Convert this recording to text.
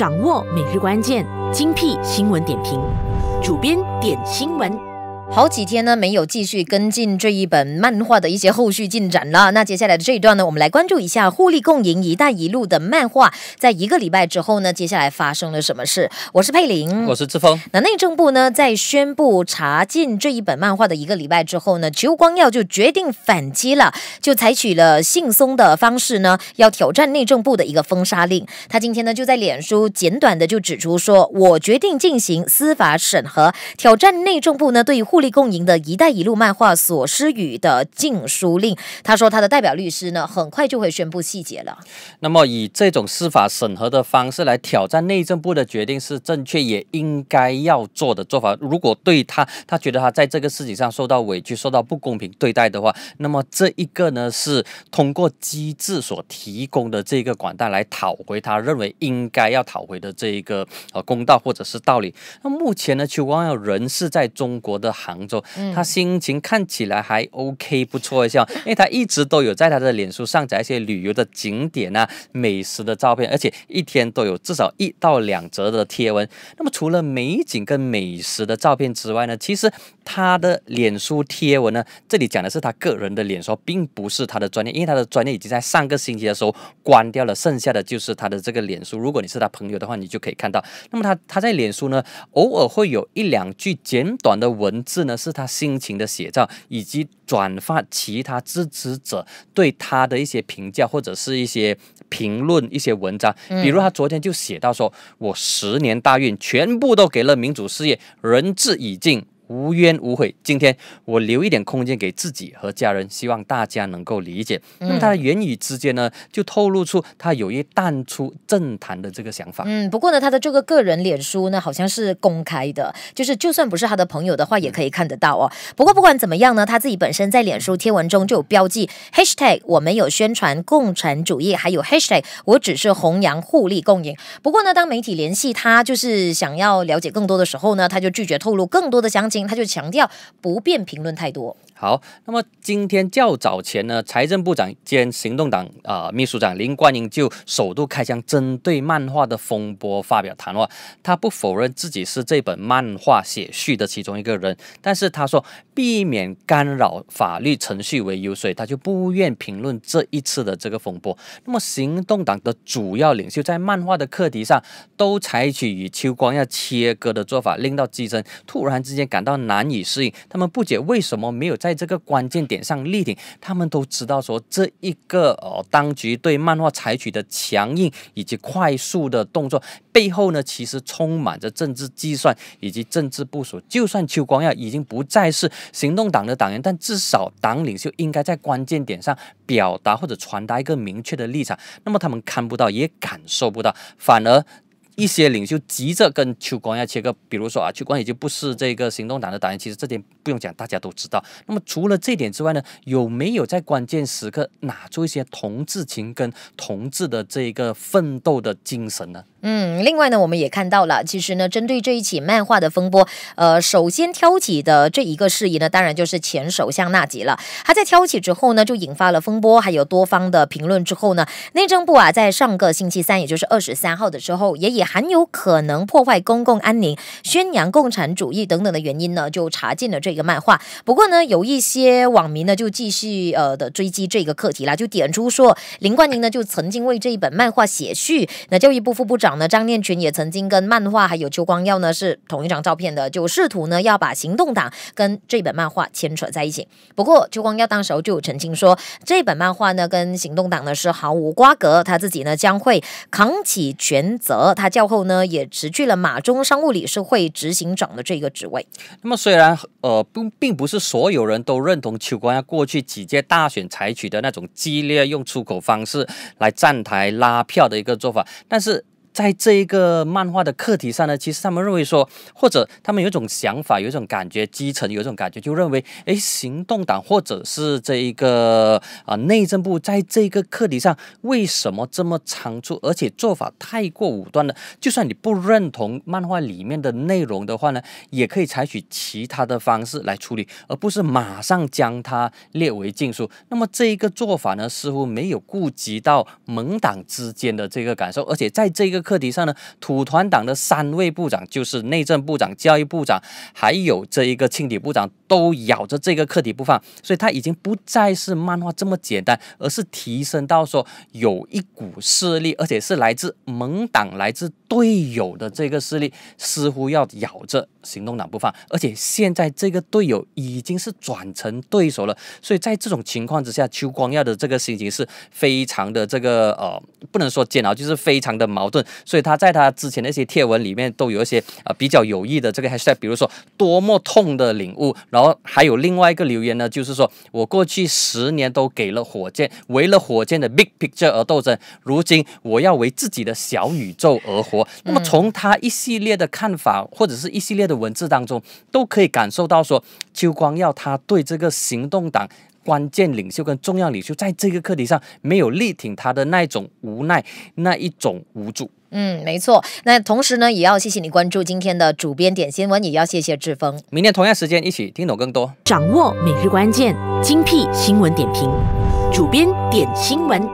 掌握每日关键精辟新闻点评，主编点新闻。好几天呢，没有继续跟进这一本漫画的一些后续进展了。那接下来的这一段呢，我们来关注一下互利共赢“一带一路”的漫画，在一个礼拜之后呢，接下来发生了什么事？我是佩玲，我是志峰。那内政部呢，在宣布查禁这一本漫画的一个礼拜之后呢，邱光耀就决定反击了，就采取了信松的方式呢，要挑战内政部的一个封杀令。他今天呢，就在脸书简短的就指出说：“我决定进行司法审核，挑战内政部呢对互。”互利共赢的一带一路漫画所施予的禁书令，他说他的代表律师呢，很快就会宣布细节了。那么以这种司法审核的方式来挑战内政部的决定是正确，也应该要做的做法。如果对他，他觉得他在这个事情上受到委屈、受到不公平对待的话，那么这一个呢是通过机制所提供的这个管道来讨回他认为应该要讨回的这一个呃公道或者是道理。那目前呢，邱光耀仍是在中国的杭州，他心情看起来还 OK，不错一下，因 为他一直都有在他的脸书上载一些旅游的景点啊、美食的照片，而且一天都有至少一到两则的贴文。那么除了美景跟美食的照片之外呢，其实他的脸书贴文呢，这里讲的是他个人的脸书，并不是他的专业，因为他的专业已经在上个星期的时候关掉了，剩下的就是他的这个脸书。如果你是他朋友的话，你就可以看到。那么他他在脸书呢，偶尔会有一两句简短的文字。是呢，是他心情的写照，以及转发其他支持者对他的一些评价或者是一些评论、一些文章。比如他昨天就写到说：“我十年大运全部都给了民主事业，仁至义尽。”无怨无悔。今天我留一点空间给自己和家人，希望大家能够理解。那么他的言语之间呢，就透露出他有意淡出政坛的这个想法。嗯，不过呢，他的这个个人脸书呢，好像是公开的，就是就算不是他的朋友的话，也可以看得到哦。不过不管怎么样呢，他自己本身在脸书贴文中就有标记，#hashtag 我没有宣传共产主义，还有 #hashtag 我只是弘扬互利共赢。不过呢，当媒体联系他，就是想要了解更多的时候呢，他就拒绝透露更多的详情。他就强调不便评论太多。好，那么今天较早前呢，财政部长兼行动党啊秘书长林冠英就首度开枪针对漫画的风波发表谈话。他不否认自己是这本漫画写序的其中一个人，但是他说避免干扰法律程序为优以他就不愿评论这一次的这个风波。那么行动党的主要领袖在漫画的课题上都采取与秋光要切割的做法，令到基真突然之间感到难以适应。他们不解为什么没有在。在这个关键点上力挺，他们都知道说这一个呃，当局对漫画采取的强硬以及快速的动作背后呢，其实充满着政治计算以及政治部署。就算邱光耀已经不再是行动党的党员，但至少党领袖应该在关键点上表达或者传达一个明确的立场。那么他们看不到也感受不到，反而。一些领袖急着跟秋光要切割，比如说啊，秋光也就不是这个行动党的党员，其实这点不用讲，大家都知道。那么除了这点之外呢，有没有在关键时刻拿出一些同志情跟同志的这个奋斗的精神呢？嗯，另外呢，我们也看到了，其实呢，针对这一起漫画的风波，呃，首先挑起的这一个事宜呢，当然就是前首相纳吉了。他在挑起之后呢，就引发了风波，还有多方的评论之后呢，内政部啊，在上个星期三，也就是二十三号的时候，也以也很有可能破坏公共安宁、宣扬共产主义等等的原因呢，就查禁了这个漫画。不过呢，有一些网民呢就继续呃的追击这个课题啦，就点出说林冠英呢就曾经为这一本漫画写序。那教育部副部长呢张念群也曾经跟漫画还有邱光耀呢是同一张照片的，就试图呢要把行动党跟这本漫画牵扯在一起。不过邱光耀当时候就有澄清说，这本漫画呢跟行动党呢是毫无瓜葛，他自己呢将会扛起全责。他。较后呢，也辞去了马中商务理事会执行长的这个职位。那么，虽然呃，并并不是所有人都认同邱光耀过去几届大选采取的那种激烈用出口方式来站台拉票的一个做法，但是。在这一个漫画的课题上呢，其实他们认为说，或者他们有一种想法，有一种感觉，基层有一种感觉，就认为，哎，行动党或者是这一个啊内政部在这个课题上为什么这么仓促，而且做法太过武断了？就算你不认同漫画里面的内容的话呢，也可以采取其他的方式来处理，而不是马上将它列为禁书。那么这一个做法呢，似乎没有顾及到盟党之间的这个感受，而且在这个。课题上呢，土团党的三位部长，就是内政部长、教育部长，还有这一个庆体部长，都咬着这个课题不放。所以他已经不再是漫画这么简单，而是提升到说有一股势力，而且是来自盟党、来自队友的这个势力，似乎要咬着行动党不放。而且现在这个队友已经是转成对手了。所以在这种情况之下，邱光耀的这个心情是非常的这个呃，不能说煎熬，就是非常的矛盾。所以他在他之前那些帖文里面都有一些呃比较有益的这个 hashtag，比如说多么痛的领悟。然后还有另外一个留言呢，就是说我过去十年都给了火箭，为了火箭的 big picture 而斗争，如今我要为自己的小宇宙而活。那么从他一系列的看法或者是一系列的文字当中，都可以感受到说邱光耀他对这个行动党关键领袖跟重要领袖在这个课题上没有力挺他的那一种无奈，那一种无助。嗯，没错。那同时呢，也要谢谢你关注今天的主编点新闻，也要谢谢志峰。明天同样时间一起听懂更多，掌握每日关键精辟新闻点评，主编点新闻。